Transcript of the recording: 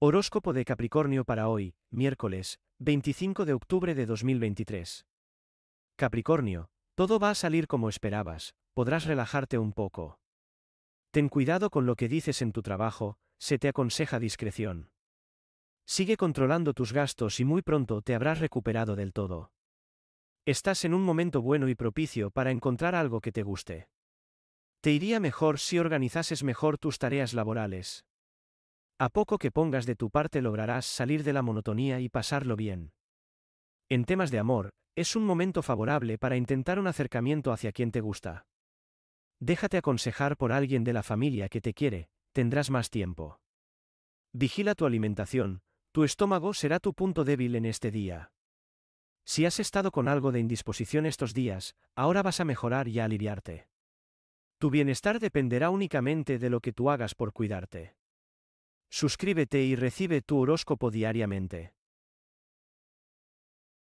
Horóscopo de Capricornio para hoy, miércoles, 25 de octubre de 2023. Capricornio, todo va a salir como esperabas, podrás relajarte un poco. Ten cuidado con lo que dices en tu trabajo, se te aconseja discreción. Sigue controlando tus gastos y muy pronto te habrás recuperado del todo. Estás en un momento bueno y propicio para encontrar algo que te guste. Te iría mejor si organizases mejor tus tareas laborales. A poco que pongas de tu parte lograrás salir de la monotonía y pasarlo bien. En temas de amor, es un momento favorable para intentar un acercamiento hacia quien te gusta. Déjate aconsejar por alguien de la familia que te quiere, tendrás más tiempo. Vigila tu alimentación, tu estómago será tu punto débil en este día. Si has estado con algo de indisposición estos días, ahora vas a mejorar y a aliviarte. Tu bienestar dependerá únicamente de lo que tú hagas por cuidarte. Suscríbete y recibe tu horóscopo diariamente.